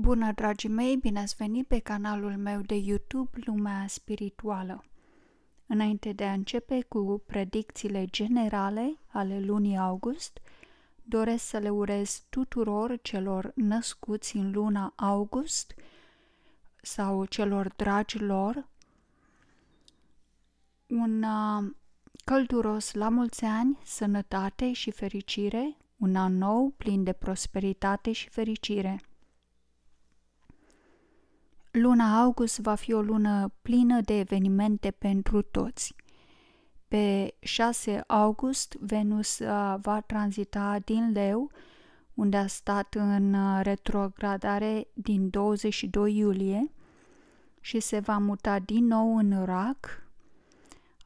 Bună, dragii mei, bine ați venit pe canalul meu de YouTube Lumea Spirituală. Înainte de a începe cu predicțiile generale ale lunii august, doresc să le urez tuturor celor născuți în luna august sau celor dragi lor un uh, călduros la mulți ani, sănătate și fericire, un an nou plin de prosperitate și fericire – Luna august va fi o lună plină de evenimente pentru toți. Pe 6 august, Venus uh, va tranzita din Leu, unde a stat în uh, retrogradare din 22 iulie, și se va muta din nou în Rac.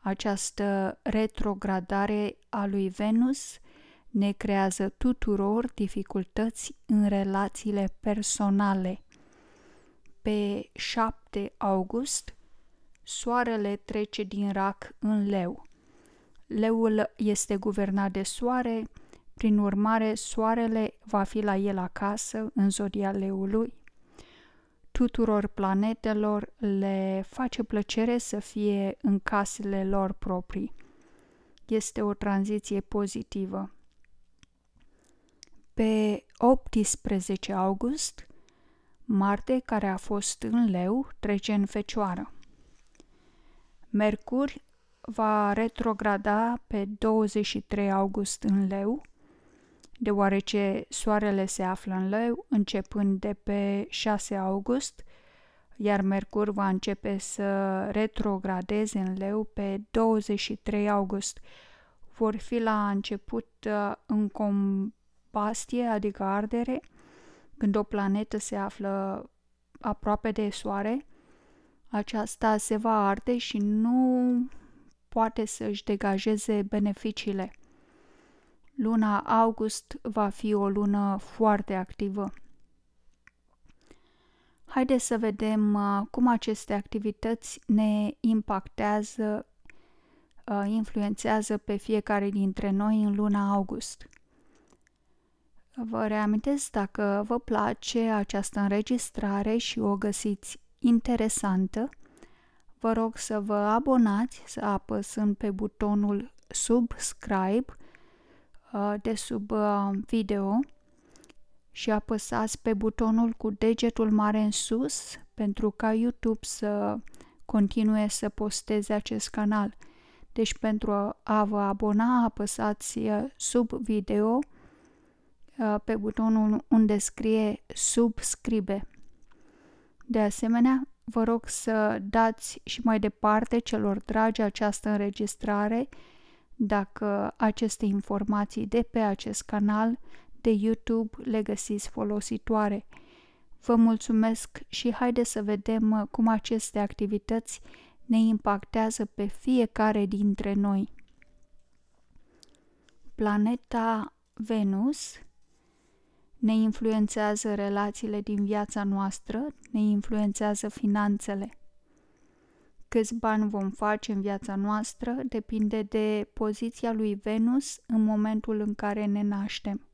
Această retrogradare a lui Venus ne creează tuturor dificultăți în relațiile personale. Pe 7 august, soarele trece din rac în leu. Leul este guvernat de soare, prin urmare, soarele va fi la el acasă, în zodia leului. Tuturor planetelor le face plăcere să fie în casele lor proprii. Este o tranziție pozitivă. Pe 18 august, Marte, care a fost în leu, trece în fecioară. Mercur va retrograda pe 23 august în leu, deoarece soarele se află în leu începând de pe 6 august, iar Mercur va începe să retrogradeze în leu pe 23 august. Vor fi la început uh, în compastie, adică ardere, când o planetă se află aproape de soare, aceasta se va arde și nu poate să-și degajeze beneficiile. Luna august va fi o lună foarte activă. Haideți să vedem uh, cum aceste activități ne impactează, uh, influențează pe fiecare dintre noi în luna august. Vă reamintesc dacă vă place această înregistrare și o găsiți interesantă, vă rog să vă abonați să apăsând pe butonul subscribe uh, de sub uh, video și apăsați pe butonul cu degetul mare în sus pentru ca YouTube să continue să posteze acest canal. Deci pentru a vă abona apăsați uh, sub video Uh, pe butonul unde scrie subscribe. De asemenea, vă rog să dați și mai departe celor dragi această înregistrare dacă aceste informații de pe acest canal de YouTube le găsiți folositoare. Vă mulțumesc și haideți să vedem cum aceste activități ne impactează pe fiecare dintre noi. Planeta Venus ne influențează relațiile din viața noastră, ne influențează finanțele. Câți bani vom face în viața noastră depinde de poziția lui Venus în momentul în care ne naștem.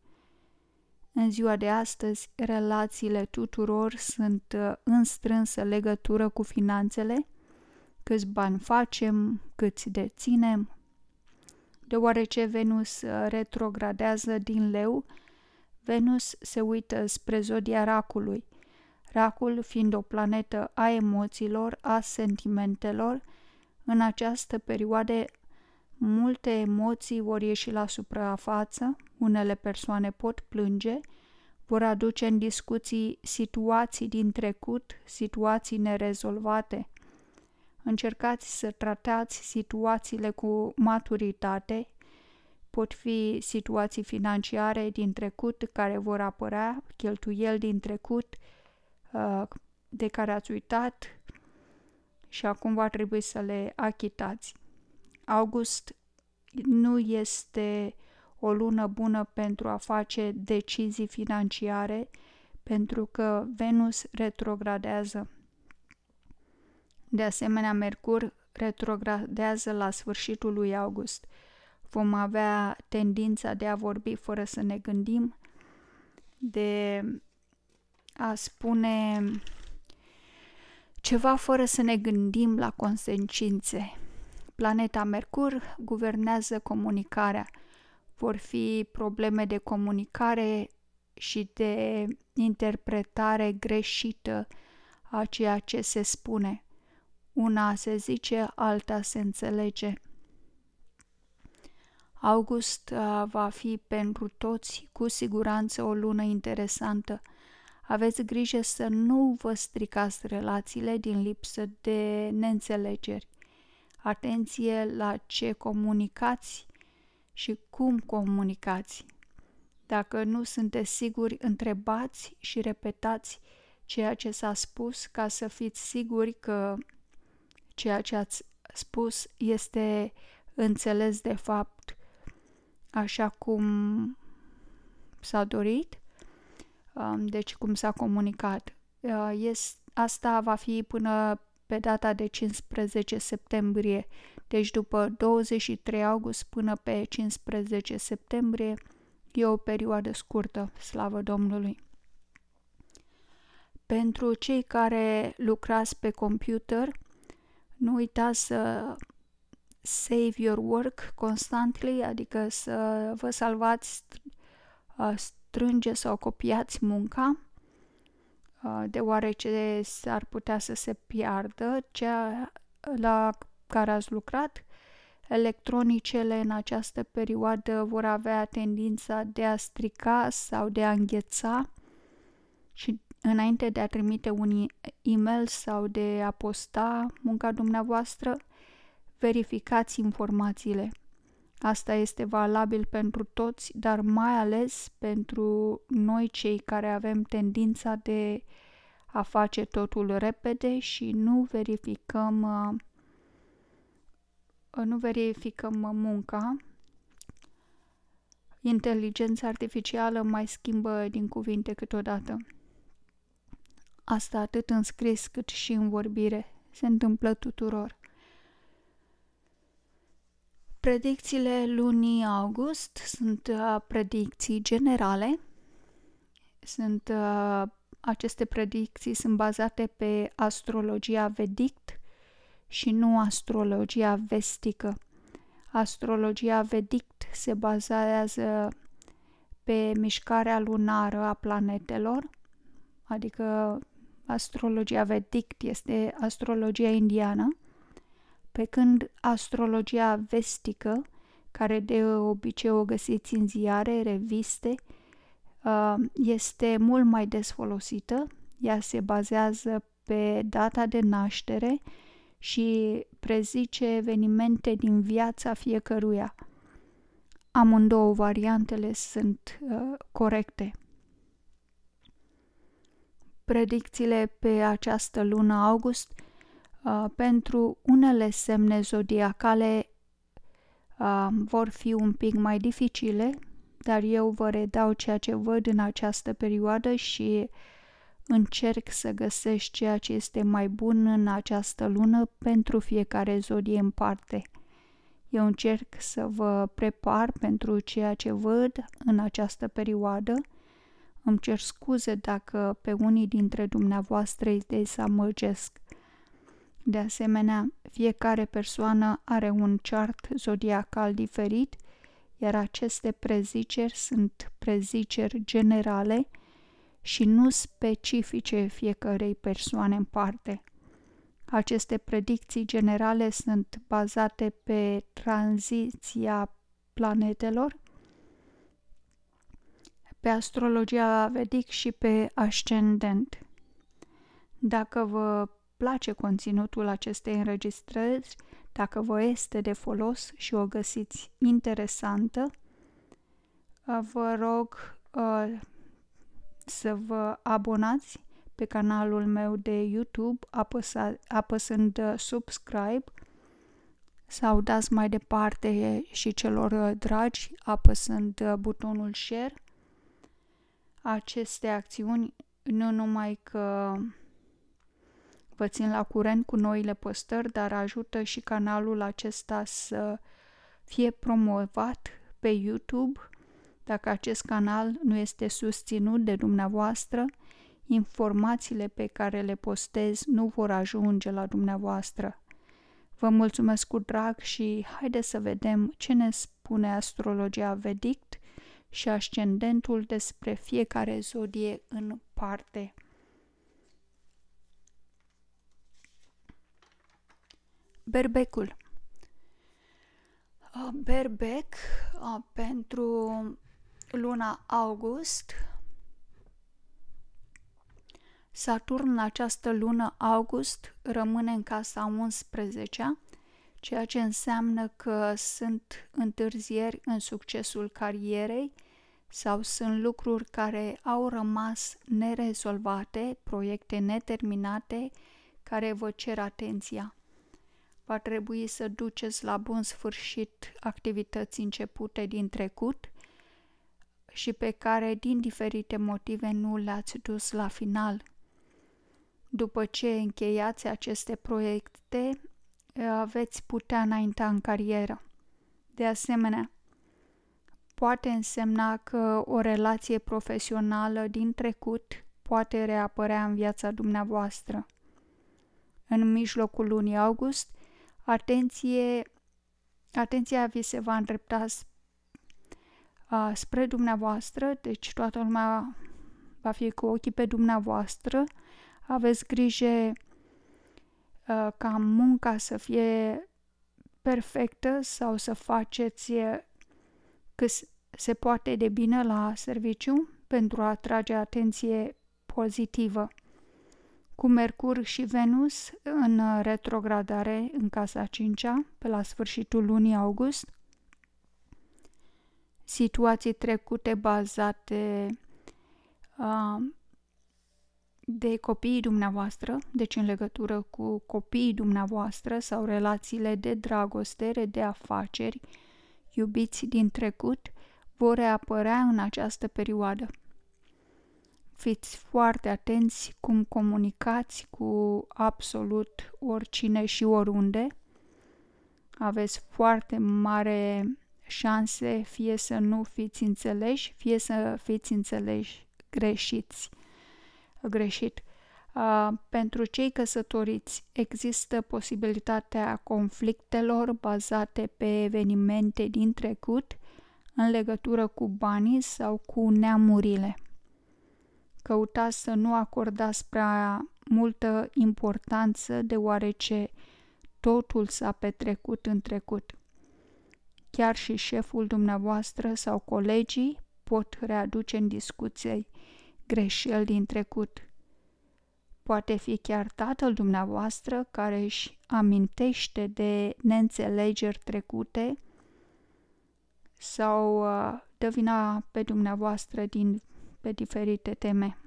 În ziua de astăzi, relațiile tuturor sunt uh, în strânsă legătură cu finanțele, câți bani facem, câți deținem. Deoarece Venus uh, retrogradează din leu, Venus se uită spre zodia racului, racul fiind o planetă a emoțiilor, a sentimentelor, în această perioadă multe emoții vor ieși la suprafață, unele persoane pot plânge, vor aduce în discuții situații din trecut, situații nerezolvate. Încercați să tratați situațiile cu maturitate, pot fi situații financiare din trecut care vor apărea, cheltuieli din trecut uh, de care ați uitat și acum va trebui să le achitați. August nu este o lună bună pentru a face decizii financiare pentru că Venus retrogradează. De asemenea, Mercur retrogradează la sfârșitul lui august vom avea tendința de a vorbi fără să ne gândim, de a spune ceva fără să ne gândim la consecințe. Planeta Mercur guvernează comunicarea. Vor fi probleme de comunicare și de interpretare greșită a ceea ce se spune. Una se zice, alta se înțelege. August uh, va fi pentru toți cu siguranță o lună interesantă. Aveți grijă să nu vă stricați relațiile din lipsă de neînțelegeri. Atenție la ce comunicați și cum comunicați. Dacă nu sunteți siguri, întrebați și repetați ceea ce s-a spus ca să fiți siguri că ceea ce ați spus este înțeles de fapt așa cum s-a dorit, um, deci cum s-a comunicat. Uh, asta va fi până pe data de 15 septembrie, deci după 23 august până pe 15 septembrie e o perioadă scurtă, slavă Domnului. Pentru cei care lucrați pe computer, nu uitați să save your work constantly, adică să vă salvați, ă, strângeți sau copiați munca, ă, deoarece s-ar putea să se piardă cea la care ați lucrat. Electronicele în această perioadă vor avea tendința de a strica sau de a îngheța și înainte de a trimite un e-mail sau de a posta munca dumneavoastră, verificați informațiile. Asta este valabil pentru toți, dar mai ales pentru noi cei care avem tendința de a face totul repede și nu verificăm uh, nu verificăm munca. Inteligența artificială mai schimbă din cuvinte câteodată. Asta atât în scris cât și în vorbire. Se întâmplă tuturor. Predicțiile lunii august sunt uh, predicții generale. Sunt uh, aceste predicții sunt bazate pe astrologia vedict și nu astrologia vestică. Astrologia vedict se bazează pe mișcarea lunară a planetelor, adică astrologia vedict este astrologia indiană pe când astrologia vestică, care de obicei o găsiți în ziare, reviste, uh, este mult mai des folosită. Ea se bazează pe data de naștere și prezice evenimente din viața fiecăruia. Amândouă variantele sunt uh, corecte. Predicțiile pe această lună august Uh, pentru unele semne zodiacale uh, vor fi un pic mai dificile, dar eu vă redau ceea ce văd în această perioadă și încerc să găsești ceea ce este mai bun în această lună pentru fiecare zodie în parte. Eu încerc să vă prepar pentru ceea ce văd în această perioadă. Îmi cer scuze dacă pe unii dintre dumneavoastră îi dezamăgesc. De asemenea, fiecare persoană are un chart zodiacal diferit, iar aceste preziceri sunt preziceri generale și nu specifice fiecărei persoane în parte. Aceste predicții generale sunt bazate pe tranziția planetelor, pe astrologia vedic și pe ascendent. Dacă vă place conținutul acestei înregistrări, dacă vă este de folos și o găsiți interesantă, uh, vă rog uh, să vă abonați pe canalul meu de YouTube apăsa, apăsând uh, subscribe sau dați mai departe și celor dragi apăsând butonul share. Aceste acțiuni nu numai că țin la curent cu noile postări, dar ajută și canalul acesta să fie promovat pe YouTube. Dacă acest canal nu este susținut de dumneavoastră, informațiile pe care le postez nu vor ajunge la dumneavoastră. Vă mulțumesc cu drag și haideți să vedem ce ne spune astrologia vedict și ascendentul despre fiecare zodie în parte. berbecul. Ah, berbec ah, pentru luna august. Saturn în această lună august rămâne în casa 11 ceea ce înseamnă că sunt întârzieri în succesul carierei sau sunt lucruri care au rămas nerezolvate, proiecte neterminate care vă cer atenția va trebui să duceți la bun sfârșit activități începute din trecut și pe care, din diferite motive, nu le-ați dus la final. După ce încheiați aceste proiecte, eh, veți putea înainta în carieră. De asemenea, poate însemna că o relație profesională din trecut poate reapărea în viața dumneavoastră. În mijlocul lunii august, atenție, atenția vi se va îndrepta spre dumneavoastră, deci toată lumea va fi cu ochii pe dumneavoastră. Aveți grijă ca munca să fie perfectă sau să faceți cât se poate de bine la serviciu pentru a atrage atenție pozitivă cu Mercur și Venus în uh, retrogradare în casa 5 pe la sfârșitul lunii august. Situații trecute bazate uh, de copiii dumneavoastră, deci în legătură cu copiii dumneavoastră sau relațiile de dragoste, de afaceri, iubiți din trecut, vor reapărea în această perioadă fiți foarte atenți cum comunicați cu absolut oricine și oriunde. Aveți foarte mare șanse fie să nu fiți înțeleși, fie să fiți înțeleși greșiți. Greșit. Uh, pentru cei căsătoriți există posibilitatea conflictelor bazate pe evenimente din trecut în legătură cu banii sau cu neamurile. Căutați să nu acordați prea multă importanță, deoarece totul s-a petrecut în trecut. Chiar și șeful dumneavoastră sau colegii pot readuce în discuție greșeli din trecut. Poate fi chiar tatăl dumneavoastră care își amintește de neînțelegeri trecute sau uh, dă vina pe dumneavoastră din pe diferite teme.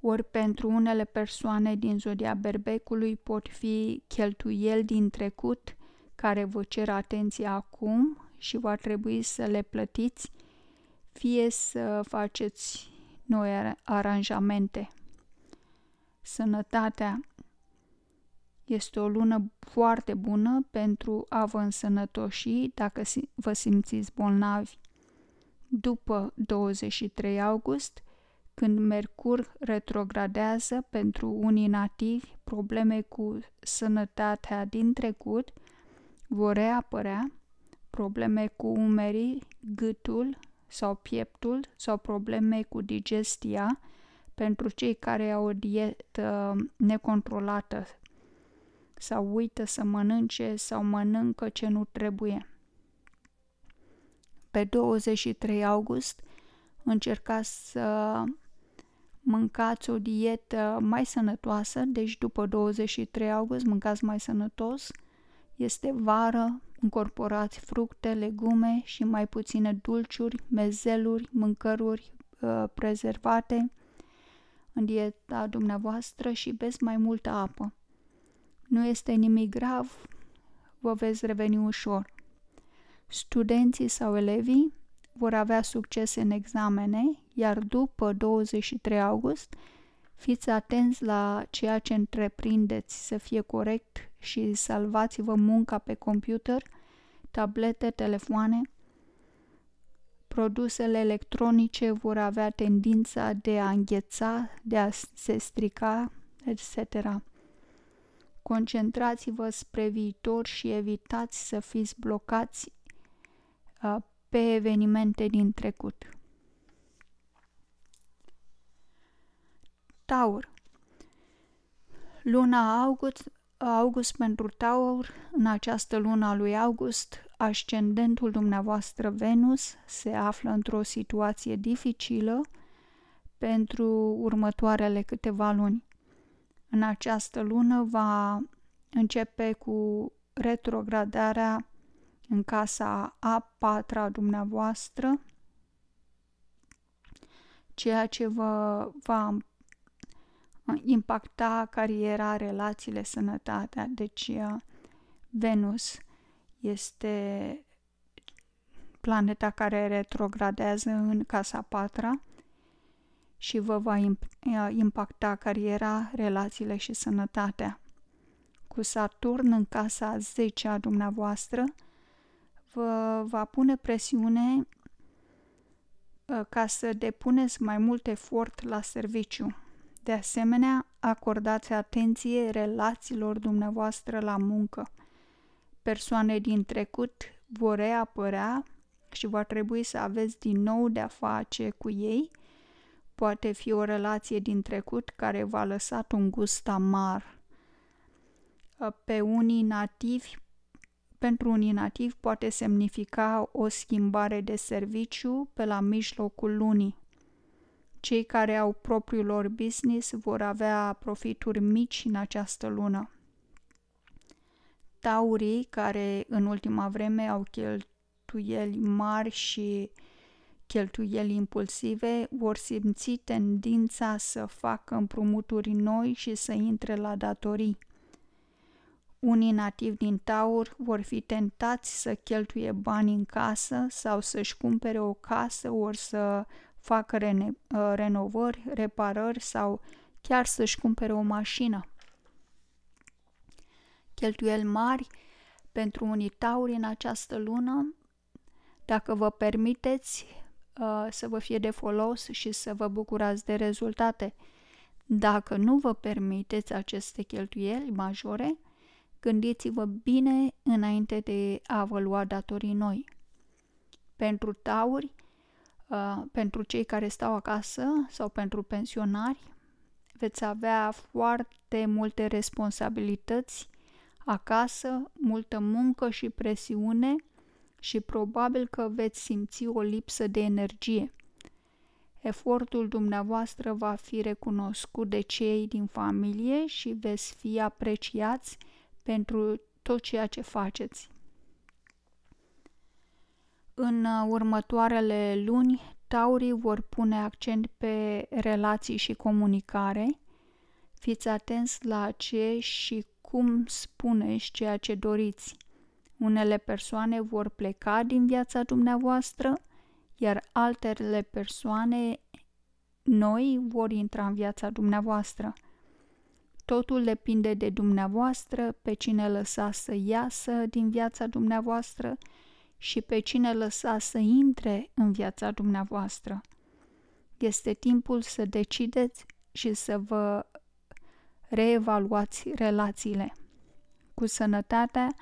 Ori pentru unele persoane din zodia berbecului pot fi cheltuieli din trecut care vă cer atenție acum și va trebui să le plătiți, fie să faceți noi aranjamente. Sănătatea este o lună foarte bună pentru a vă însănătoși dacă vă simțiți bolnavi după 23 august, când Mercur retrogradează pentru unii nativi, probleme cu sănătatea din trecut vor reapărea, probleme cu umerii, gâtul sau pieptul sau probleme cu digestia pentru cei care au o dietă necontrolată sau uită să mănânce sau mănâncă ce nu trebuie pe 23 august încercați să mâncați o dietă mai sănătoasă, deci după 23 august mâncați mai sănătos. Este vară, incorporați fructe, legume și mai puține dulciuri, mezeluri, mâncăruri uh, prezervate în dieta dumneavoastră și beți mai multă apă. Nu este nimic grav, vă veți reveni ușor. Studenții sau elevii vor avea succes în examene, iar după 23 august fiți atenți la ceea ce întreprindeți să fie corect și salvați-vă munca pe computer, tablete, telefoane. Produsele electronice vor avea tendința de a îngheța, de a se strica, etc. Concentrați-vă spre viitor și evitați să fiți blocați pe evenimente din trecut. Taur Luna august, august pentru Taur, în această lună a lui august, ascendentul dumneavoastră Venus se află într-o situație dificilă pentru următoarele câteva luni. În această lună va începe cu retrogradarea în casa a patra dumneavoastră, ceea ce vă va impacta cariera, relațiile, sănătatea. Deci uh, Venus este planeta care retrogradează în casa patra și vă va uh, impacta cariera, relațiile și sănătatea. Cu Saturn în casa 10 a dumneavoastră, vă va pune presiune ă, ca să depuneți mai mult efort la serviciu. De asemenea, acordați atenție relațiilor dumneavoastră la muncă. Persoane din trecut vor reapărea și va trebui să aveți din nou de-a face cu ei. Poate fi o relație din trecut care v-a lăsat un gust amar. Pe unii nativi pentru un inativ poate semnifica o schimbare de serviciu pe la mijlocul lunii. Cei care au propriul lor business vor avea profituri mici în această lună. Taurii care în ultima vreme au cheltuieli mari și cheltuieli impulsive vor simți tendința să facă împrumuturi noi și să intre la datorii. Unii nativi din Taur vor fi tentați să cheltuie bani în casă sau să-și cumpere o casă ori să facă rene- uh, renovări, reparări sau chiar să-și cumpere o mașină. Cheltuieli mari pentru unii tauri în această lună, dacă vă permiteți uh, să vă fie de folos și să vă bucurați de rezultate. Dacă nu vă permiteți aceste cheltuieli majore, Gândiți-vă bine înainte de a vă lua datorii noi. Pentru tauri, ă, pentru cei care stau acasă sau pentru pensionari, veți avea foarte multe responsabilități acasă, multă muncă și presiune și probabil că veți simți o lipsă de energie. Efortul dumneavoastră va fi recunoscut de cei din familie și veți fi apreciați pentru tot ceea ce faceți. În uh, următoarele luni, taurii vor pune accent pe relații și comunicare. Fiți atenți la ce și cum spuneți ceea ce doriți. Unele persoane vor pleca din viața dumneavoastră, iar altele persoane noi vor intra în viața dumneavoastră. Totul depinde de dumneavoastră, pe cine lăsa să iasă din viața dumneavoastră și pe cine lăsa să intre în viața dumneavoastră. Este timpul să decideți și să vă reevaluați relațiile. Cu sănătatea,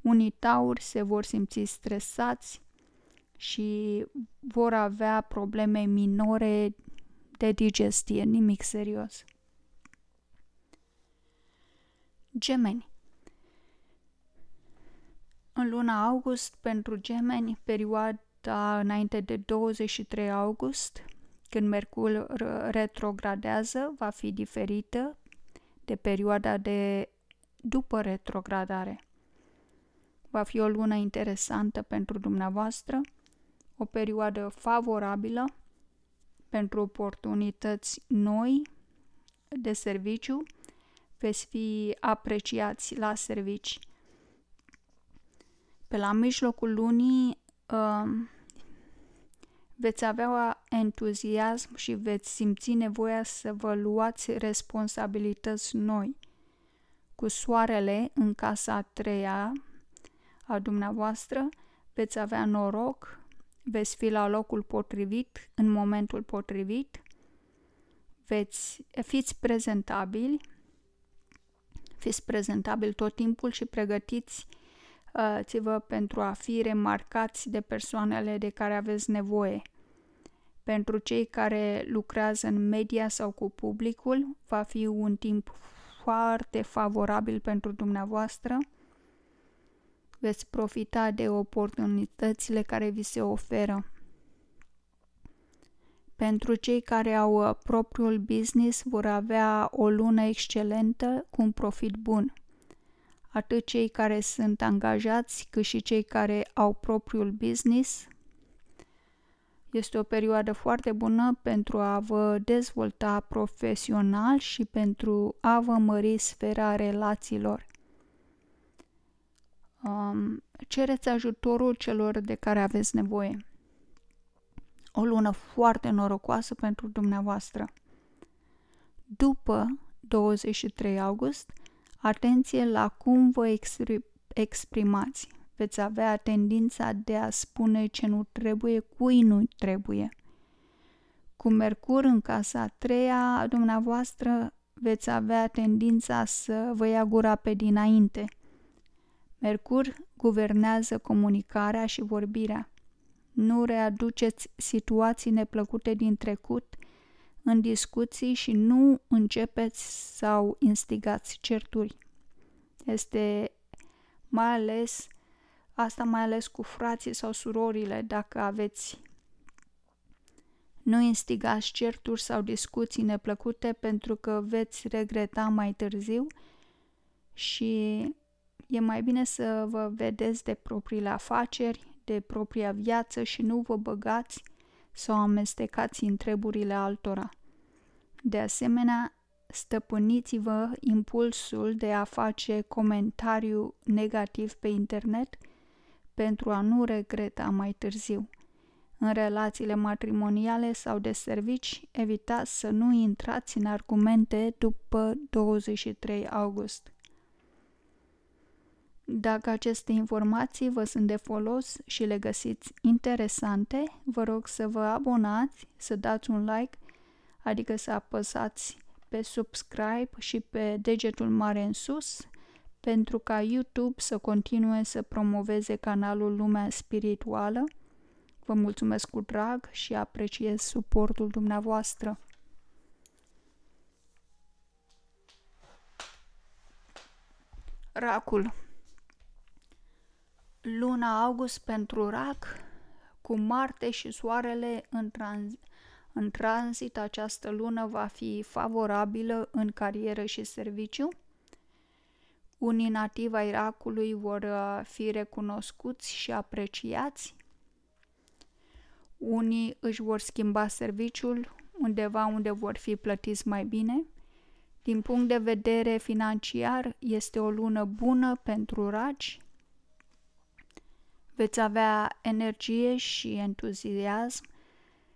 unii tauri se vor simți stresați și vor avea probleme minore de digestie, nimic serios. Gemeni În luna august, pentru gemeni, perioada înainte de 23 august, când Mercur retrogradează, va fi diferită de perioada de după retrogradare. Va fi o lună interesantă pentru dumneavoastră, o perioadă favorabilă pentru oportunități noi de serviciu, veți fi apreciați la servici. Pe la mijlocul lunii um, veți avea entuziasm și veți simți nevoia să vă luați responsabilități noi. Cu soarele în casa a treia a dumneavoastră veți avea noroc, veți fi la locul potrivit, în momentul potrivit, veți fiți prezentabili, fiți prezentabil tot timpul și pregătiți uh, ți-vă pentru a fi remarcați de persoanele de care aveți nevoie. Pentru cei care lucrează în media sau cu publicul, va fi un timp foarte favorabil pentru dumneavoastră. Veți profita de oportunitățile care vi se oferă. Pentru cei care au uh, propriul business vor avea o lună excelentă cu un profit bun. Atât cei care sunt angajați, cât și cei care au propriul business. Este o perioadă foarte bună pentru a vă dezvolta profesional și pentru a vă mări sfera relațiilor. Um, cereți ajutorul celor de care aveți nevoie o lună foarte norocoasă pentru dumneavoastră. După 23 august, atenție la cum vă exprimați. Veți avea tendința de a spune ce nu trebuie, cui nu trebuie. Cu Mercur în casa a treia, dumneavoastră veți avea tendința să vă ia gura pe dinainte. Mercur guvernează comunicarea și vorbirea. Nu readuceți situații neplăcute din trecut în discuții și nu începeți sau instigați certuri. Este mai ales asta mai ales cu frații sau surorile dacă aveți nu instigați certuri sau discuții neplăcute pentru că veți regreta mai târziu și e mai bine să vă vedeți de propriile afaceri de propria viață și nu vă băgați sau amestecați în treburile altora. De asemenea, stăpâniți-vă impulsul de a face comentariu negativ pe internet pentru a nu regreta mai târziu. În relațiile matrimoniale sau de servici, evitați să nu intrați în argumente după 23 august. Dacă aceste informații vă sunt de folos și le găsiți interesante, vă rog să vă abonați, să dați un like, adică să apăsați pe subscribe și pe degetul mare în sus, pentru ca YouTube să continue să promoveze canalul Lumea Spirituală. Vă mulțumesc cu drag și apreciez suportul dumneavoastră. Racul luna august pentru rac, cu Marte și Soarele în, trans- în tranzit, această lună va fi favorabilă în carieră și serviciu. Unii nativi ai racului vor uh, fi recunoscuți și apreciați. Unii își vor schimba serviciul undeva unde vor fi plătiți mai bine. Din punct de vedere financiar, este o lună bună pentru raci, Veți avea energie și entuziasm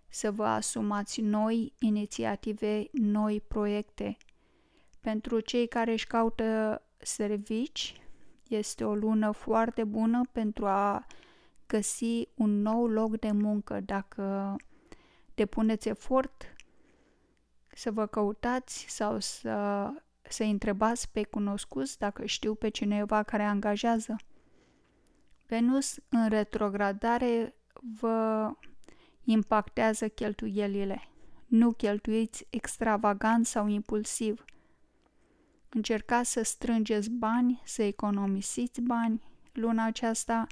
să vă asumați noi inițiative, noi proiecte. Pentru cei care își caută servici, este o lună foarte bună pentru a găsi un nou loc de muncă dacă depuneți efort să vă căutați sau să, să întrebați pe cunoscuți dacă știu pe cineva care angajează. Venus în retrogradare vă impactează cheltuielile. Nu cheltuiți extravagant sau impulsiv. Încercați să strângeți bani, să economisiți bani luna aceasta,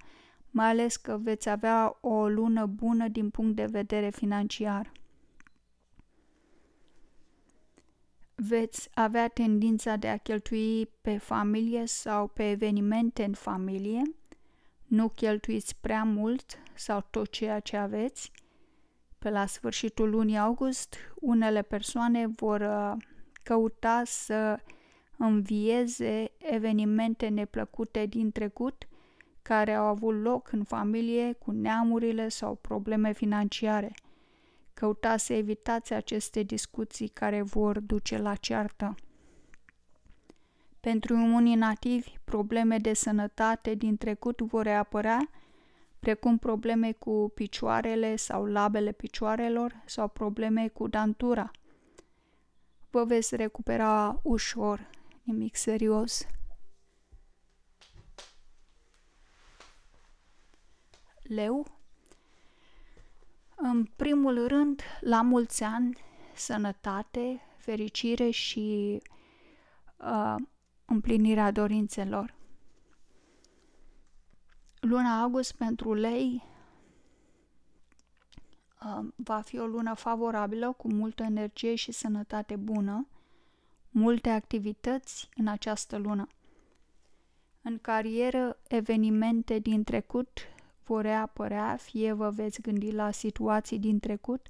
mai ales că veți avea o lună bună din punct de vedere financiar. Veți avea tendința de a cheltui pe familie sau pe evenimente în familie nu cheltuiți prea mult sau tot ceea ce aveți. Pe la sfârșitul lunii august, unele persoane vor uh, căuta să învieze evenimente neplăcute din trecut care au avut loc în familie, cu neamurile sau probleme financiare. Căutați să evitați aceste discuții care vor duce la ceartă. Pentru unii nativi, probleme de sănătate din trecut vor reapărea, precum probleme cu picioarele sau labele picioarelor sau probleme cu dantura. Vă veți recupera ușor, nimic serios. Leu În primul rând, la mulți ani, sănătate, fericire și uh, împlinirea dorințelor. Luna august pentru lei uh, va fi o lună favorabilă cu multă energie și sănătate bună, multe activități în această lună. În carieră, evenimente din trecut vor reapărea, fie vă veți gândi la situații din trecut,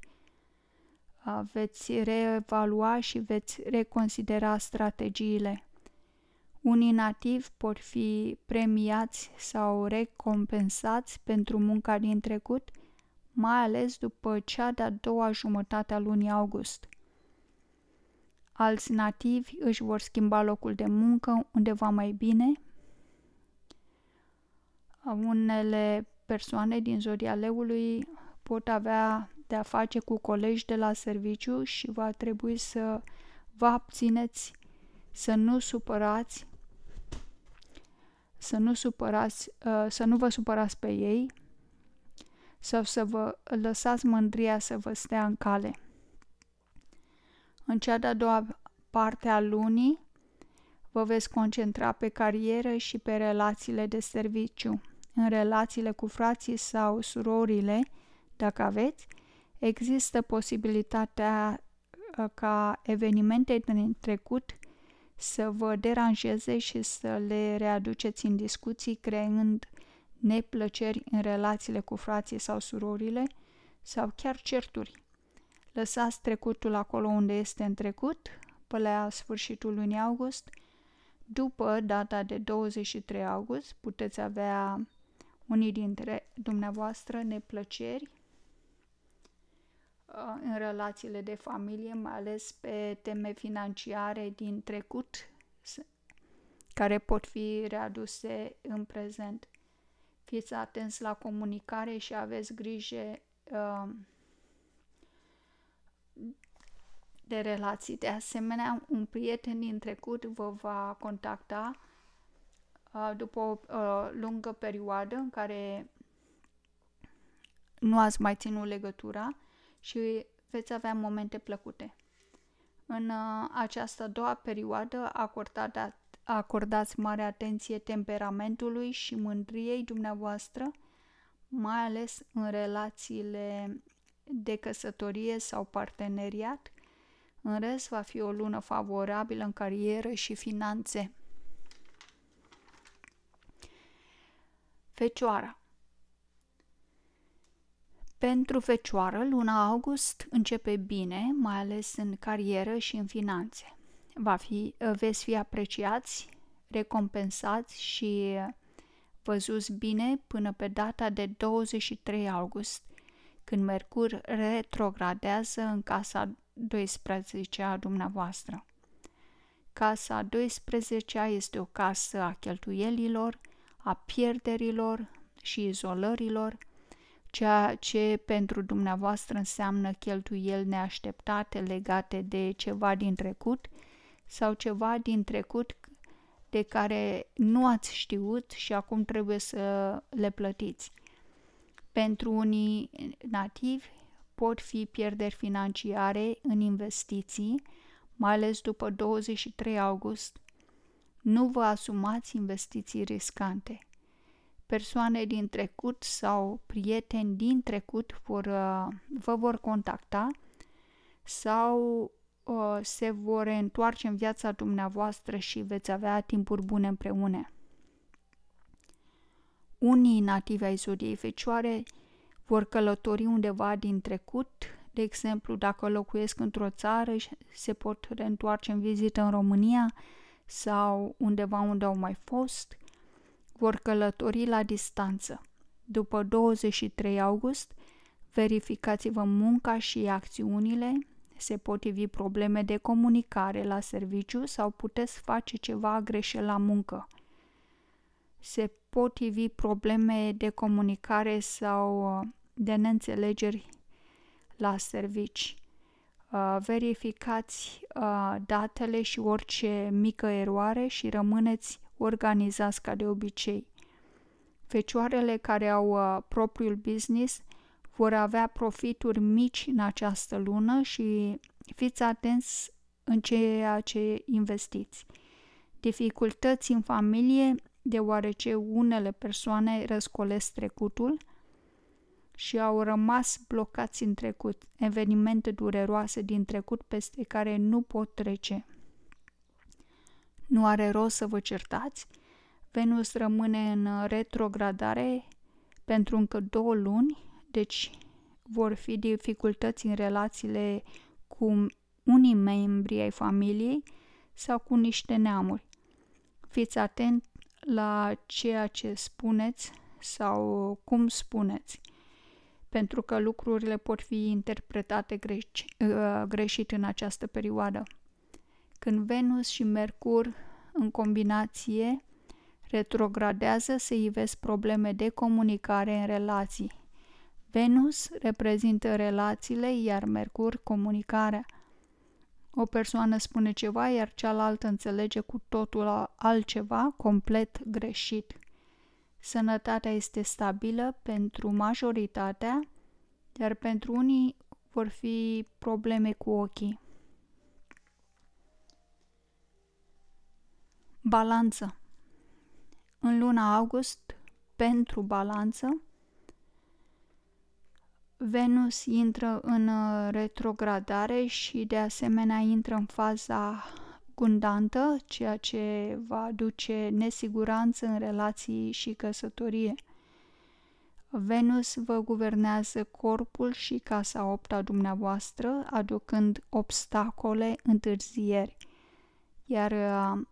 uh, veți reevalua și veți reconsidera strategiile. Unii nativi pot fi premiați sau recompensați pentru munca din trecut, mai ales după cea de-a doua jumătate a lunii august. Alți nativi își vor schimba locul de muncă undeva mai bine. Unele persoane din zodia leului pot avea de a face cu colegi de la serviciu și va trebui să vă abțineți să nu supărați să nu, supărați, uh, să nu vă supărați pe ei sau să vă lăsați mândria să vă stea în cale. În cea de-a doua parte a lunii, vă veți concentra pe carieră și pe relațiile de serviciu. În relațiile cu frații sau surorile, dacă aveți, există posibilitatea uh, ca evenimente din trecut să vă deranjeze și să le readuceți în discuții, creând neplăceri în relațiile cu frații sau surorile sau chiar certuri. Lăsați trecutul acolo unde este în trecut, până la sfârșitul lunii august. După data de 23 august puteți avea unii dintre dumneavoastră neplăceri Uh, în relațiile de familie, mai ales pe teme financiare din trecut, care pot fi readuse în prezent. Fiți atenți la comunicare și aveți grijă uh, de relații. De asemenea, un prieten din trecut vă va contacta uh, după o lungă perioadă în care nu ați mai ținut legătura și veți avea momente plăcute. În uh, această a doua perioadă acordată acordați mare atenție temperamentului și mândriei dumneavoastră, mai ales în relațiile de căsătorie sau parteneriat. În rest, va fi o lună favorabilă în carieră și finanțe. Fecioara. Pentru fecioară, luna august începe bine, mai ales în carieră și în finanțe. Va fi, veți fi apreciați, recompensați și văzuți bine până pe data de 23 august, când Mercur retrogradează în casa 12 a dumneavoastră. Casa 12 -a este o casă a cheltuielilor, a pierderilor și izolărilor, ceea ce pentru dumneavoastră înseamnă cheltuieli neașteptate legate de ceva din trecut sau ceva din trecut de care nu ați știut și acum trebuie să le plătiți. Pentru unii nativi pot fi pierderi financiare în investiții, mai ales după 23 august. Nu vă asumați investiții riscante persoane din trecut sau prieteni din trecut vor, uh, vă vor contacta sau uh, se vor întoarce în viața dumneavoastră și veți avea timpuri bune împreună. Unii nativi ai zodiei fecioare vor călători undeva din trecut, de exemplu, dacă locuiesc într-o țară, se pot reîntoarce în vizită în România sau undeva unde au mai fost – vor călători la distanță. După 23 august, verificați-vă munca și acțiunile, se ivi probleme de comunicare la serviciu sau puteți face ceva greșit la muncă. Se ivi probleme de comunicare sau uh, de neînțelegeri la servici. Uh, verificați uh, datele și orice mică eroare și rămâneți organizați ca de obicei. Fecioarele care au uh, propriul business vor avea profituri mici în această lună și fiți atenți în ceea ce investiți. Dificultăți în familie, deoarece unele persoane răscolesc trecutul și au rămas blocați în trecut, evenimente dureroase din trecut peste care nu pot trece nu are rost să vă certați. Venus rămâne în retrogradare pentru încă două luni, deci vor fi dificultăți în relațiile cu unii membri ai familiei sau cu niște neamuri. Fiți atent la ceea ce spuneți sau cum spuneți, pentru că lucrurile pot fi interpretate greș- uh, greșit în această perioadă. Când Venus și Mercur în combinație retrogradează, se ivesc probleme de comunicare în relații. Venus reprezintă relațiile, iar Mercur comunicarea. O persoană spune ceva, iar cealaltă înțelege cu totul altceva, complet greșit. Sănătatea este stabilă pentru majoritatea, iar pentru unii vor fi probleme cu ochii. Balanță. În luna august, pentru balanță, Venus intră în uh, retrogradare și de asemenea intră în faza gundantă, ceea ce va aduce nesiguranță în relații și căsătorie. Venus vă guvernează corpul și casa opta dumneavoastră, aducând obstacole, întârzieri. Iar uh,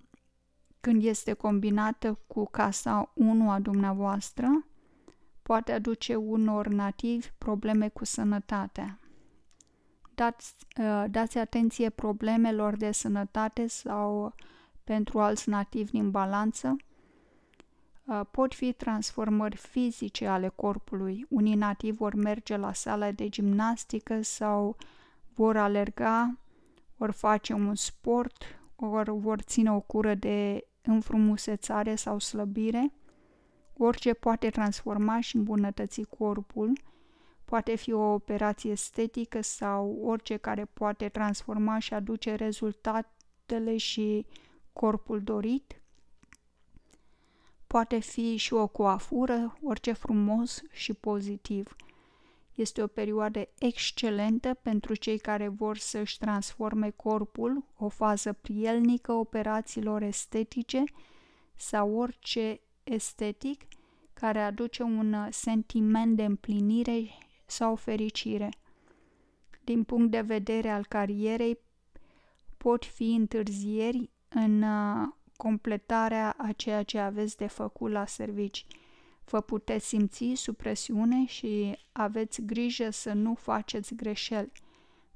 când este combinată cu casa 1 a dumneavoastră, poate aduce unor nativi probleme cu sănătatea. Dați, uh, dați atenție problemelor de sănătate sau pentru alți nativi din balanță. Uh, pot fi transformări fizice ale corpului. Unii nativi vor merge la sala de gimnastică sau vor alerga, vor face un sport, ori vor ține o cură de în frumusețare sau slăbire, orice poate transforma și îmbunătăți corpul, poate fi o operație estetică sau orice care poate transforma și aduce rezultatele și corpul dorit, poate fi și o coafură, orice frumos și pozitiv – este o perioadă excelentă pentru cei care vor să și transforme corpul, o fază prielnică operațiilor estetice sau orice estetic care aduce un sentiment de împlinire sau fericire. Din punct de vedere al carierei, pot fi întârzieri în uh, completarea a ceea ce aveți de făcut la servici vă puteți simți sub presiune și aveți grijă să nu faceți greșeli.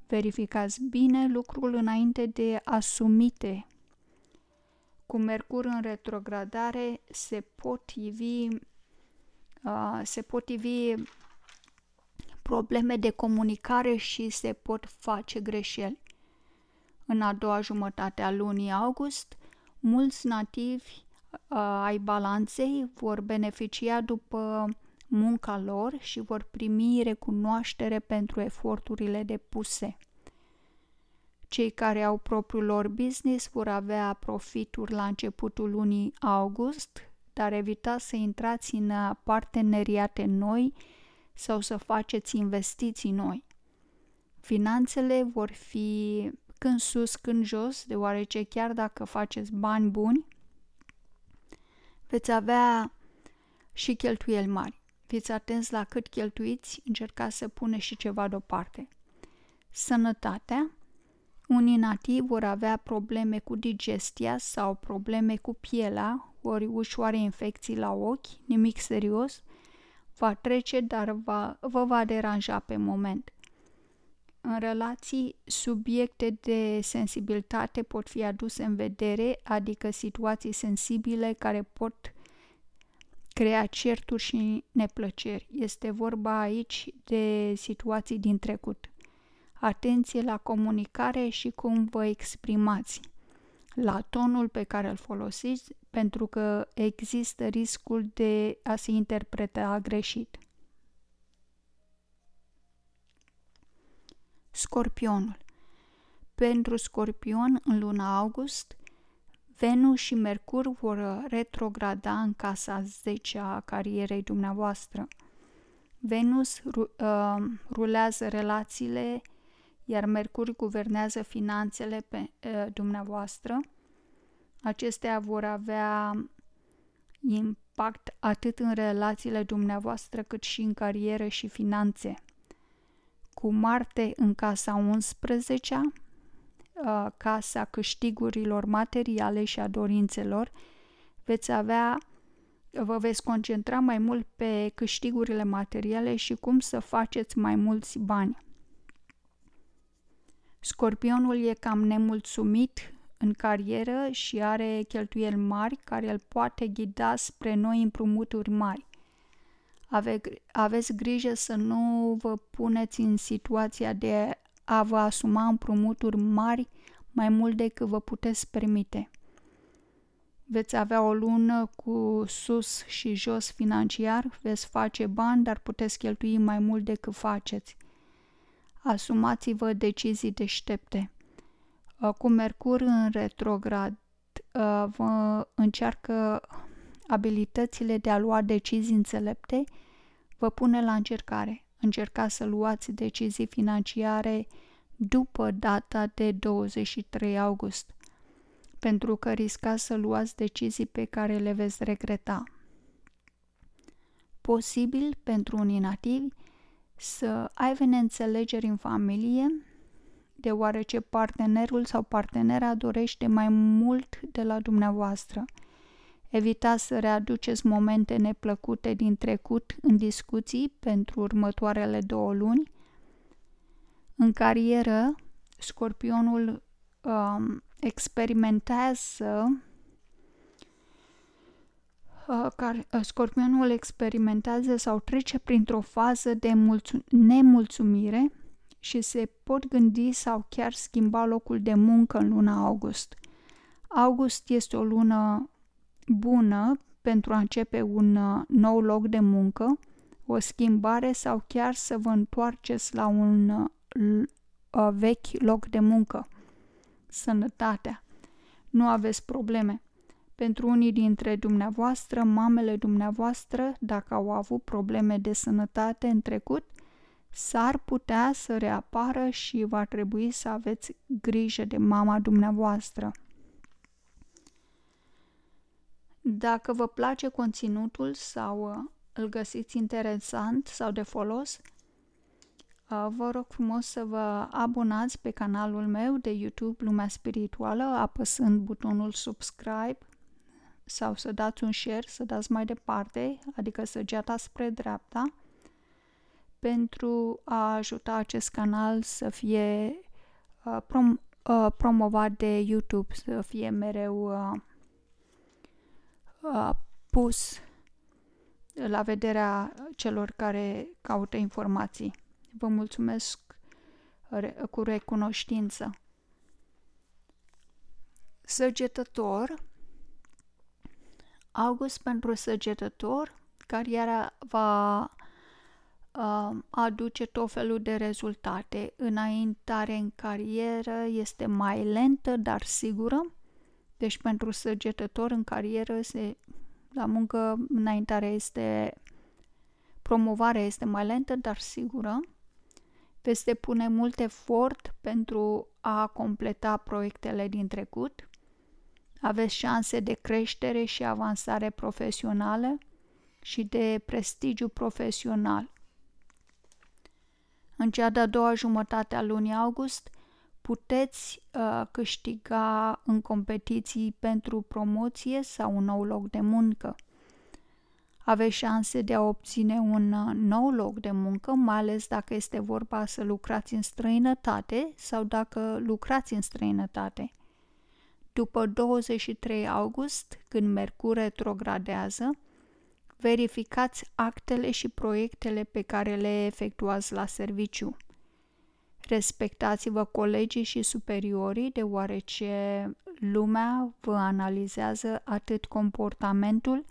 Verificați bine lucrul înainte de asumite. Cu Mercur în retrogradare se pot ivi, uh, se pot ivi probleme de comunicare și se pot face greșeli. În a doua jumătate a lunii august, mulți nativi Uh, ai balanței vor beneficia după munca lor și vor primi recunoaștere pentru eforturile depuse. Cei care au propriul lor business vor avea profituri la începutul lunii august, dar evitați să intrați în parteneriate noi sau să faceți investiții noi. Finanțele vor fi când sus, când jos, deoarece chiar dacă faceți bani buni, veți avea și cheltuieli mari. Fiți atenți la cât cheltuiți, încercați să puneți și ceva deoparte. Sănătatea. Unii nativi vor avea probleme cu digestia sau probleme cu pielea, ori ușoare infecții la ochi, nimic serios. Va trece, dar va, vă va deranja pe moment. În relații, subiecte de sensibilitate pot fi aduse în vedere, adică situații sensibile care pot crea certuri și neplăceri. Este vorba aici de situații din trecut. Atenție la comunicare și cum vă exprimați, la tonul pe care îl folosiți, pentru că există riscul de a se interpreta greșit. Scorpionul. Pentru Scorpion, în luna august, Venus și Mercur vor uh, retrograda în casa 10 a carierei dumneavoastră. Venus ru- uh, rulează relațiile, iar Mercur guvernează finanțele pe uh, dumneavoastră. Acestea vor avea impact atât în relațiile dumneavoastră cât și în carieră și finanțe cu Marte în casa 11-a, uh, casa câștigurilor materiale și a dorințelor, veți avea vă veți concentra mai mult pe câștigurile materiale și cum să faceți mai mulți bani. Scorpionul e cam nemulțumit în carieră și are cheltuieli mari care îl poate ghida spre noi împrumuturi mari. Ave, aveți grijă să nu vă puneți în situația de a vă asuma împrumuturi mari mai mult decât vă puteți permite. Veți avea o lună cu sus și jos financiar, veți face bani, dar puteți cheltui mai mult decât faceți. Asumați-vă decizii deștepte. Cu Mercur în retrograd, uh, vă încearcă abilitățile de a lua decizii înțelepte vă pune la încercare. Încercați să luați decizii financiare după data de 23 august, pentru că riscați să luați decizii pe care le veți regreta. Posibil pentru unii nativi să aibă neînțelegeri în familie, deoarece partenerul sau partenera dorește mai mult de la dumneavoastră – Evitați să readuceți momente neplăcute din trecut în discuții pentru următoarele două luni. În carieră, scorpionul um, experimentează uh, care, uh, scorpionul experimentează sau trece printr-o fază de mulțu- nemulțumire și se pot gândi sau chiar schimba locul de muncă în luna august. August este o lună bună pentru a începe un uh, nou loc de muncă, o schimbare sau chiar să vă întoarceți la un uh, vechi loc de muncă. Sănătatea. Nu aveți probleme. Pentru unii dintre dumneavoastră, mamele dumneavoastră, dacă au avut probleme de sănătate în trecut, s-ar putea să reapară și va trebui să aveți grijă de mama dumneavoastră. Dacă vă place conținutul sau uh, îl găsiți interesant sau de folos, uh, vă rog frumos să vă abonați pe canalul meu de YouTube Lumea Spirituală apăsând butonul subscribe sau să dați un share, să dați mai departe, adică săgeata spre dreapta, pentru a ajuta acest canal să fie uh, prom- promovat de YouTube, să fie mereu uh, pus la vederea celor care caută informații. Vă mulțumesc cu recunoștință. Săgetător August pentru săgetător, cariera va uh, aduce tot felul de rezultate. Înaintare în carieră este mai lentă, dar sigură. Deci pentru săgetător în carieră se, la muncă înaintarea este promovarea este mai lentă, dar sigură. Veți depune mult efort pentru a completa proiectele din trecut. Aveți șanse de creștere și avansare profesională și de prestigiu profesional. În cea de-a doua jumătate a lunii august, puteți uh, câștiga în competiții pentru promoție sau un nou loc de muncă. Aveți șanse de a obține un uh, nou loc de muncă, mai ales dacă este vorba să lucrați în străinătate sau dacă lucrați în străinătate. După 23 august, când Mercur retrogradează, verificați actele și proiectele pe care le efectuați la serviciu. Respectați-vă colegii și superiorii, deoarece lumea vă analizează atât comportamentul,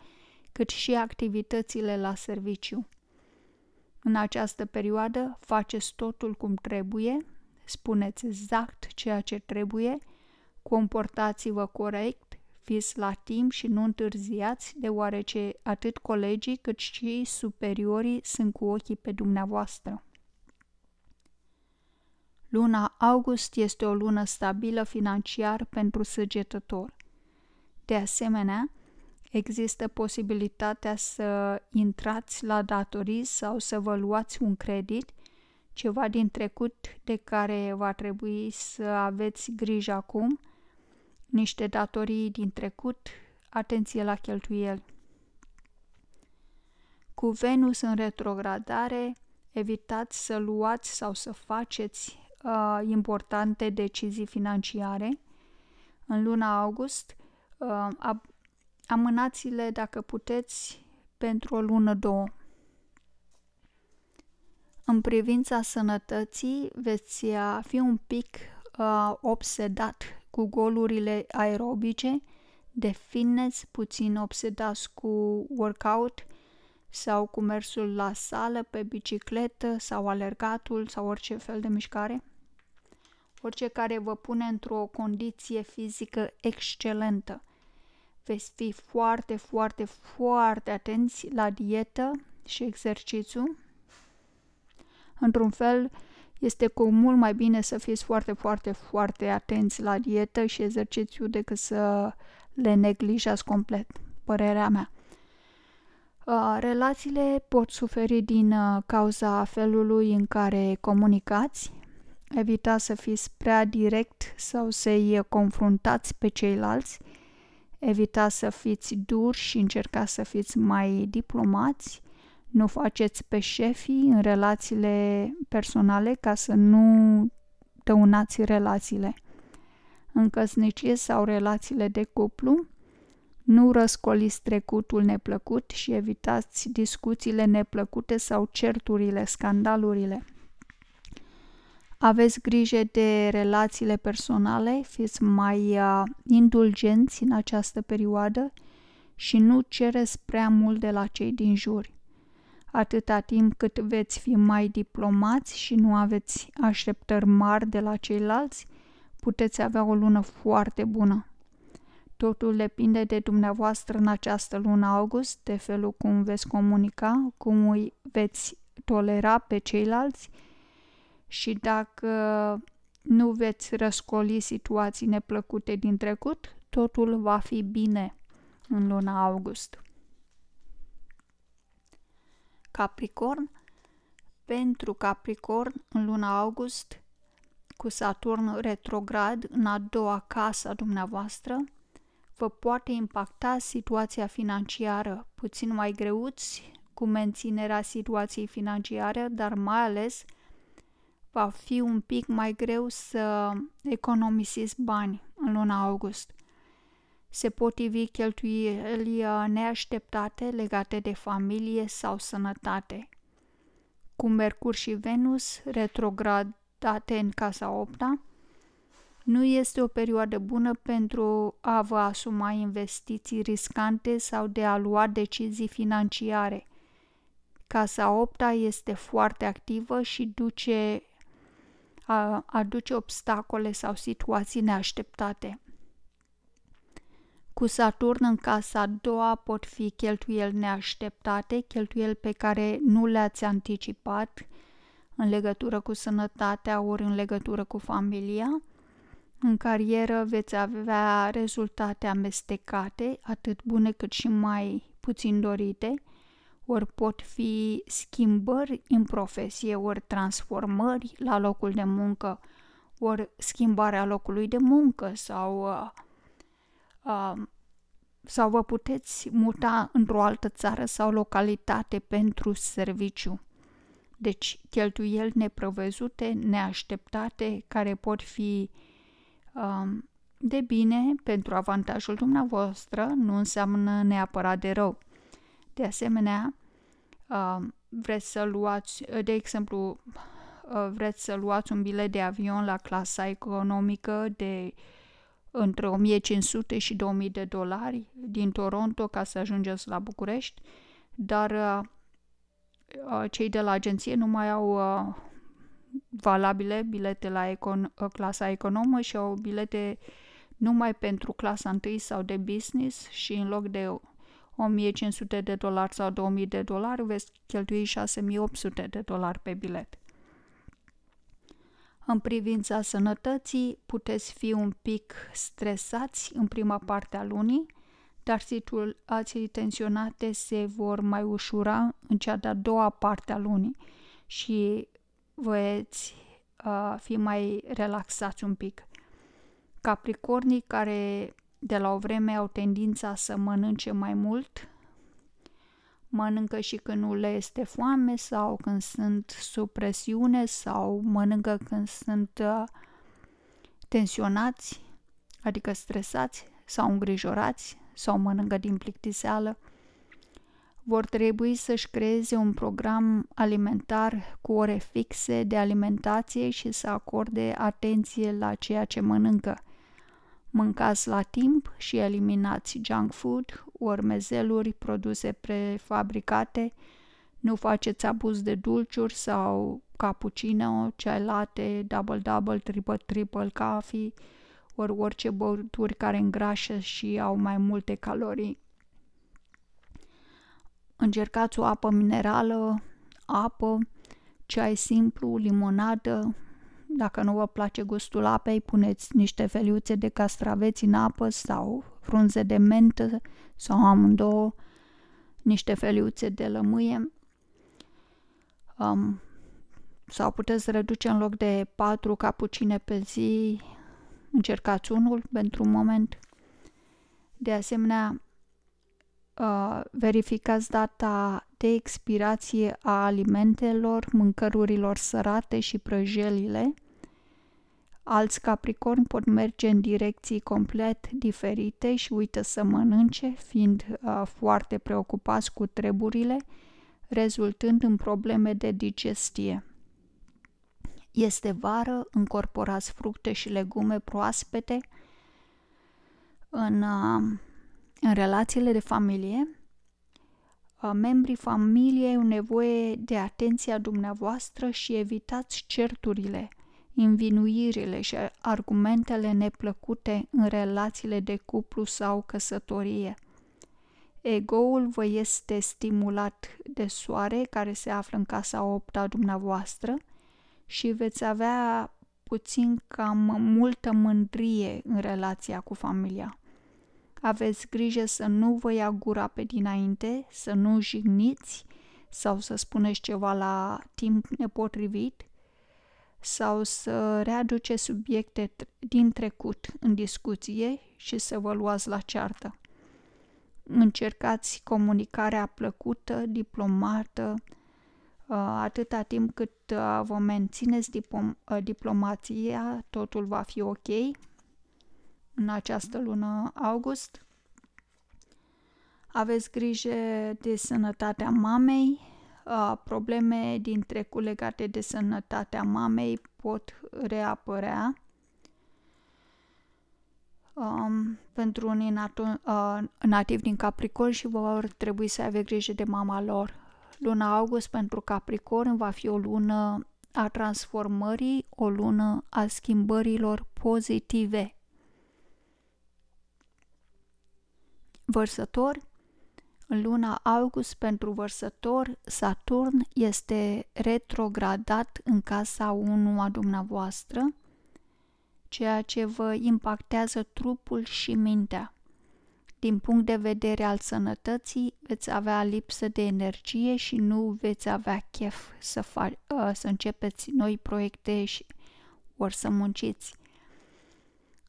cât și activitățile la serviciu. În această perioadă faceți totul cum trebuie, spuneți exact ceea ce trebuie, comportați-vă corect, fiți la timp și nu întârziați, deoarece atât colegii cât și superiorii sunt cu ochii pe dumneavoastră. Luna august este o lună stabilă financiar pentru săgetător. De asemenea, există posibilitatea să intrați la datorii sau să vă luați un credit, ceva din trecut de care va trebui să aveți grijă acum, niște datorii din trecut, atenție la cheltuieli. Cu Venus în retrogradare, evitați să luați sau să faceți uh, importante decizii financiare în luna august. Uh, amânați-le dacă puteți pentru o lună, două. În privința sănătății, veți uh, fi un pic uh, obsedat cu golurile aerobice, de fitness, puțin obsedați cu workout sau cu mersul la sală, pe bicicletă sau alergatul sau orice fel de mișcare orice care vă pune într-o condiție fizică excelentă. Veți fi foarte, foarte, foarte atenți la dietă și exercițiu. Într-un fel, este cu mult mai bine să fiți foarte, foarte, foarte atenți la dietă și exercițiu decât să le neglijați complet, părerea mea. Uh, relațiile pot suferi din uh, cauza felului în care comunicați, evitați să fiți prea direct sau să-i confruntați pe ceilalți, evitați să fiți duri și încercați să fiți mai diplomați, nu faceți pe șefii în relațiile personale ca să nu dăunați relațiile. În căsnicie sau relațiile de cuplu, nu răscoliți trecutul neplăcut și evitați discuțiile neplăcute sau certurile, scandalurile. Aveți grijă de relațiile personale, fiți mai uh, indulgenți în această perioadă și nu cereți prea mult de la cei din jur. Atâta timp cât veți fi mai diplomați și nu aveți așteptări mari de la ceilalți, puteți avea o lună foarte bună. Totul depinde de dumneavoastră în această lună august, de felul cum veți comunica, cum îi veți tolera pe ceilalți – și dacă nu veți răscoli situații neplăcute din trecut, totul va fi bine în luna august. Capricorn Pentru Capricorn, în luna august, cu Saturn retrograd în a doua casă a dumneavoastră, vă poate impacta situația financiară, puțin mai greuți cu menținerea situației financiare, dar mai ales – va fi un pic mai greu să economisiți bani în luna august. Se potrivi cheltuieli neașteptate legate de familie sau sănătate. Cu Mercur și Venus retrogradate în casa 8 nu este o perioadă bună pentru a vă asuma investiții riscante sau de a lua decizii financiare. Casa 8 este foarte activă și duce a aduce obstacole sau situații neașteptate. Cu Saturn în casa a doua pot fi cheltuieli neașteptate, cheltuieli pe care nu le-ați anticipat în legătură cu sănătatea ori în legătură cu familia. În carieră veți avea rezultate amestecate, atât bune cât și mai puțin dorite – ori pot fi schimbări în profesie, ori transformări la locul de muncă, ori schimbarea locului de muncă sau, uh, uh, sau vă puteți muta într-o altă țară sau localitate pentru serviciu. Deci cheltuieli neprevăzute, neașteptate, care pot fi um, de bine pentru avantajul dumneavoastră, nu înseamnă neapărat de rău. De asemenea, uh, vreți să luați, uh, de exemplu, uh, vreți să luați un bilet de avion la clasa economică de între 1500 și 2000 de dolari din Toronto ca să ajungeți la București, dar cei de la agenție nu mai au valabile bilete la econ- clasa economă și au bilete numai pentru clasa 1 sau de business și în loc de 1500 de dolari sau 2000 de dolari, veți cheltui 6800 de dolari pe bilet. În privința sănătății, puteți fi un pic stresați în prima parte a lunii, dar situații tensionate se vor mai ușura în cea de-a doua parte a lunii și veți uh, fi mai relaxați un pic. Capricornii care de la o vreme au tendința să mănânce mai mult, mănâncă și când nu le este foame sau când sunt sub presiune sau mănâncă când sunt uh, tensionați, adică stresați sau îngrijorați sau mănâncă din plictiseală. Vor trebui să-și creeze un program alimentar cu ore fixe de alimentație și să acorde atenție la ceea ce mănâncă – Mâncați la timp și eliminați junk food, ormezeluri, produse prefabricate, nu faceți abuz de dulciuri sau cappuccino, ceai latte, double-double, triple-triple coffee, ori orice băuturi care îngrașă și au mai multe calorii. Încercați o apă minerală, apă, ceai simplu, limonadă, dacă nu vă place gustul apei, puneți niște feliuțe de castraveți în apă sau frunze de mentă sau amândouă, niște feliuțe de lămâie. Um, sau puteți reduce în loc de 4 capucine pe zi, încercați unul pentru un moment. De asemenea, Uh, verificați data de expirație a alimentelor, mâncărurilor sărate și prăjelile. Alți capricorni pot merge în direcții complet diferite și uită să mănânce, fiind uh, foarte preocupați cu treburile, rezultând în probleme de digestie. Este vară, încorporați fructe și legume proaspete. În uh, în relațiile de familie, uh, membrii familiei au nevoie de atenția dumneavoastră și evitați certurile, învinuirile și argumentele neplăcute în relațiile de cuplu sau căsătorie. Egoul vă este stimulat de soare care se află în casa 8 a dumneavoastră și veți avea puțin cam multă mândrie în relația cu familia. Aveți grijă să nu vă ia gura pe dinainte, să nu jigniți sau să spuneți ceva la timp nepotrivit sau să readuce subiecte din trecut în discuție și să vă luați la ceartă. Încercați comunicarea plăcută, diplomată, ă, atâta timp cât ă, vă mențineți ă, diplomația, totul va fi ok în această lună august. Aveți grijă de sănătatea mamei. Probleme din trecut legate de sănătatea mamei pot reapărea. Um, pentru unii natu- uh, nativi din Capricorn și vor trebui să aibă grijă de mama lor. Luna august pentru Capricorn va fi o lună a transformării, o lună a schimbărilor pozitive. Vărsători în luna august pentru vărsător, Saturn este retrogradat în casa 1 a dumneavoastră, ceea ce vă impactează trupul și mintea. Din punct de vedere al sănătății, veți avea lipsă de energie și nu veți avea chef să, fa- ă, să începeți noi proiecte și ori să munciți.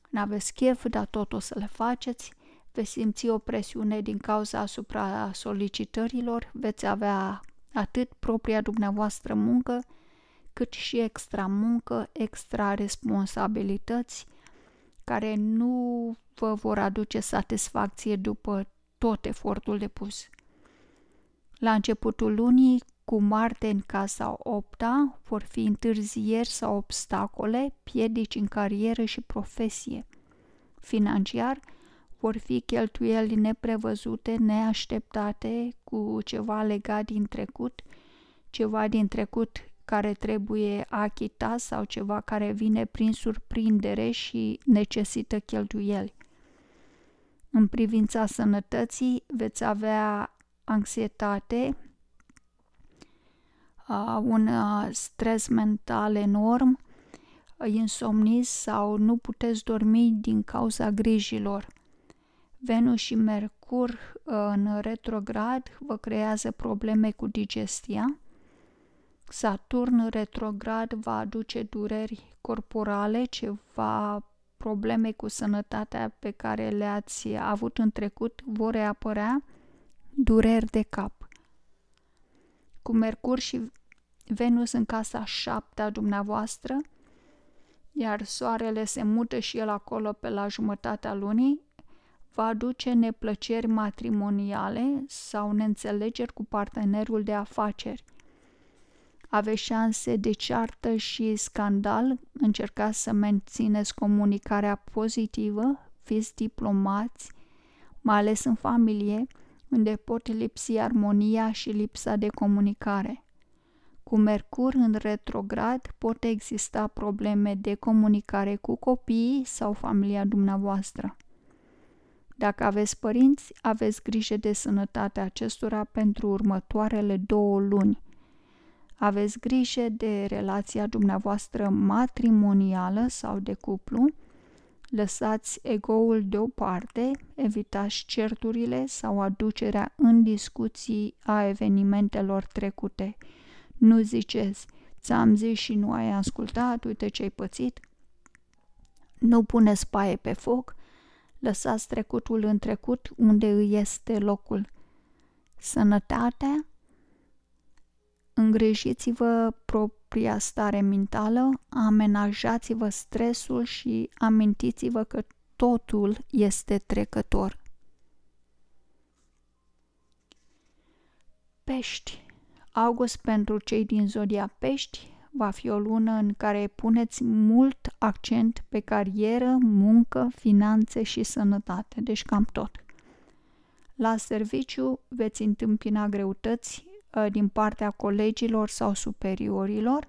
N-aveți chef, dar tot o să le faceți veți simți o presiune din cauza asupra solicitărilor, veți avea atât propria dumneavoastră muncă, cât și extra muncă, extra responsabilități care nu vă vor aduce satisfacție după tot efortul depus. La începutul lunii, cu Marte în casa 8 vor fi întârzieri sau obstacole, piedici în carieră și profesie. Financiar, vor fi cheltuieli neprevăzute, neașteptate, cu ceva legat din trecut, ceva din trecut care trebuie achitat sau ceva care vine prin surprindere și necesită cheltuieli. În privința sănătății veți avea anxietate, un stres mental enorm, insomnism sau nu puteți dormi din cauza grijilor – Venus și Mercur uh, în retrograd vă creează probleme cu digestia. Saturn retrograd va aduce dureri corporale, ceva probleme cu sănătatea pe care le-ați avut în trecut vor reapărea, dureri de cap. Cu Mercur și Venus în casa șaptea dumneavoastră, iar soarele se mută și el acolo pe la jumătatea lunii, va aduce neplăceri matrimoniale sau neînțelegeri cu partenerul de afaceri. Aveți șanse de ceartă și scandal, încercați să mențineți comunicarea pozitivă, fiți diplomați, mai ales în familie, unde pot lipsi armonia și lipsa de comunicare. Cu Mercur în retrograd pot exista probleme de comunicare cu copiii sau familia dumneavoastră. Dacă aveți părinți, aveți grijă de sănătatea acestora pentru următoarele două luni. Aveți grijă de relația dumneavoastră matrimonială sau de cuplu. Lăsați egoul deoparte, evitați certurile sau aducerea în discuții a evenimentelor trecute. Nu ziceți, ți-am zis și nu ai ascultat, uite ce ai pățit. Nu puneți paie pe foc, Lăsați trecutul în trecut unde îi este locul. Sănătatea? Îngrijiți-vă propria stare mentală, amenajați-vă stresul și amintiți-vă că totul este trecător. Pești August pentru cei din zodia Pești, va fi o lună în care puneți mult accent pe carieră, muncă, finanțe și sănătate, deci cam tot. La serviciu veți întâmpina greutăți uh, din partea colegilor sau superiorilor.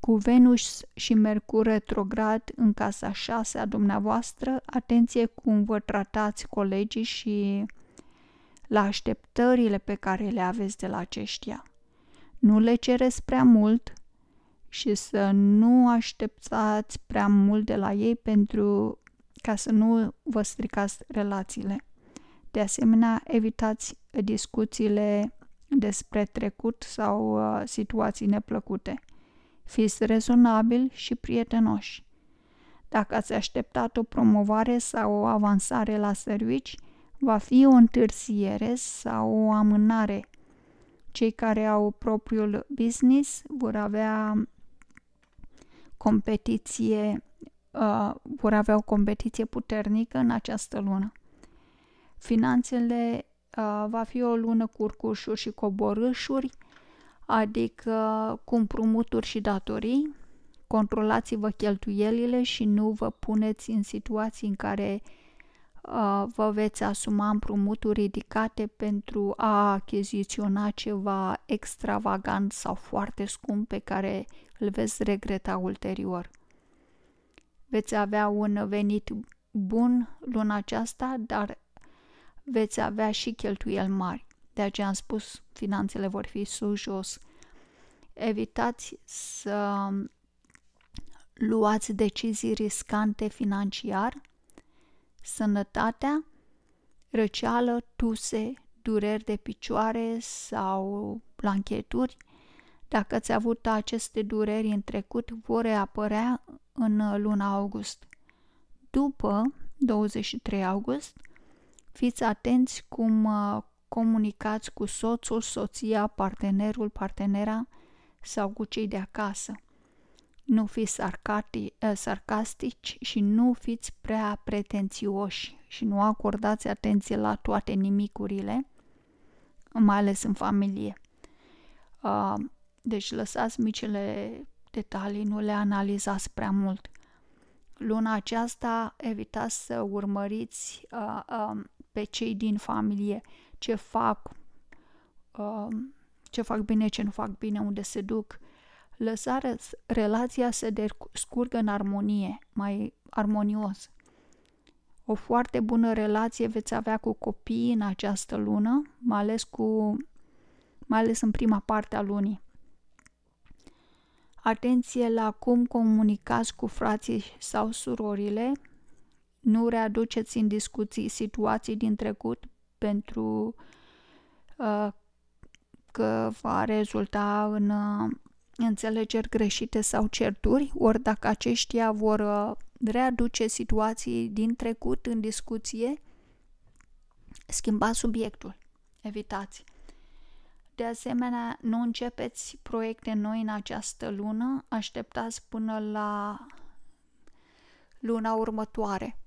Cu Venus și Mercur retrograd în casa 6 a dumneavoastră, atenție cum vă tratați colegii și la așteptările pe care le aveți de la aceștia nu le cereți prea mult și să nu așteptați prea mult de la ei pentru ca să nu vă stricați relațiile. De asemenea, evitați discuțiile despre trecut sau uh, situații neplăcute. Fiți rezonabil și prietenoși. Dacă ați așteptat o promovare sau o avansare la servici, va fi o întârziere sau o amânare cei care au propriul business vor avea competiție, uh, vor avea o competiție puternică în această lună. Finanțele uh, va fi o lună cu urcușuri și coborâșuri, adică cu împrumuturi și datorii. Controlați-vă cheltuielile și nu vă puneți în situații în care uh, Uh, vă veți asuma împrumuturi ridicate pentru a achiziționa ceva extravagant sau foarte scump pe care îl veți regreta ulterior. Veți avea un venit bun luna aceasta, dar veți avea și cheltuieli mari. De aceea am spus, finanțele vor fi sus jos. Evitați să luați decizii riscante financiar – sănătatea, răceală, tuse, dureri de picioare sau blancheturi. Dacă ați avut aceste dureri în trecut, vor reapărea în luna august. După 23 august, fiți atenți cum uh, comunicați cu soțul, soția, partenerul, partenera sau cu cei de acasă nu fiți sarcati, ă, sarcastici și nu fiți prea pretențioși și nu acordați atenție la toate nimicurile, mai ales în familie. Ă, deci lăsați micile detalii, nu le analizați prea mult. Luna aceasta evitați să urmăriți ă, pe cei din familie ce fac, ce fac bine, ce nu fac bine, unde se duc, lăsarea relația să descurgă în armonie, mai armonios. O foarte bună relație veți avea cu copiii în această lună, mai ales, cu, mai ales în prima parte a lunii. Atenție la cum comunicați cu frații sau surorile. Nu readuceți în discuții situații din trecut pentru uh, că va rezulta în uh, înțelegeri greșite sau certuri, ori dacă aceștia vor uh, readuce situații din trecut în discuție, schimba subiectul. Evitați. De asemenea, nu începeți proiecte noi în această lună, așteptați până la luna următoare.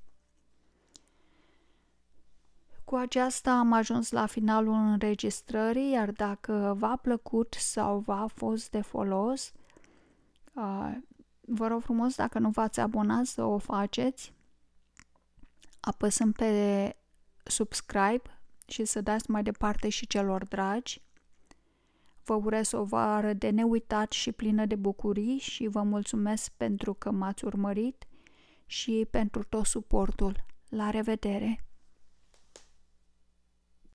Cu aceasta am ajuns la finalul înregistrării, iar dacă v-a plăcut sau v-a fost de folos, vă rog frumos, dacă nu v-ați abonat, să o faceți apăsând pe subscribe și să dați mai departe și celor dragi. Vă urez o vară de neuitat și plină de bucurii și vă mulțumesc pentru că m-ați urmărit și pentru tot suportul. La revedere!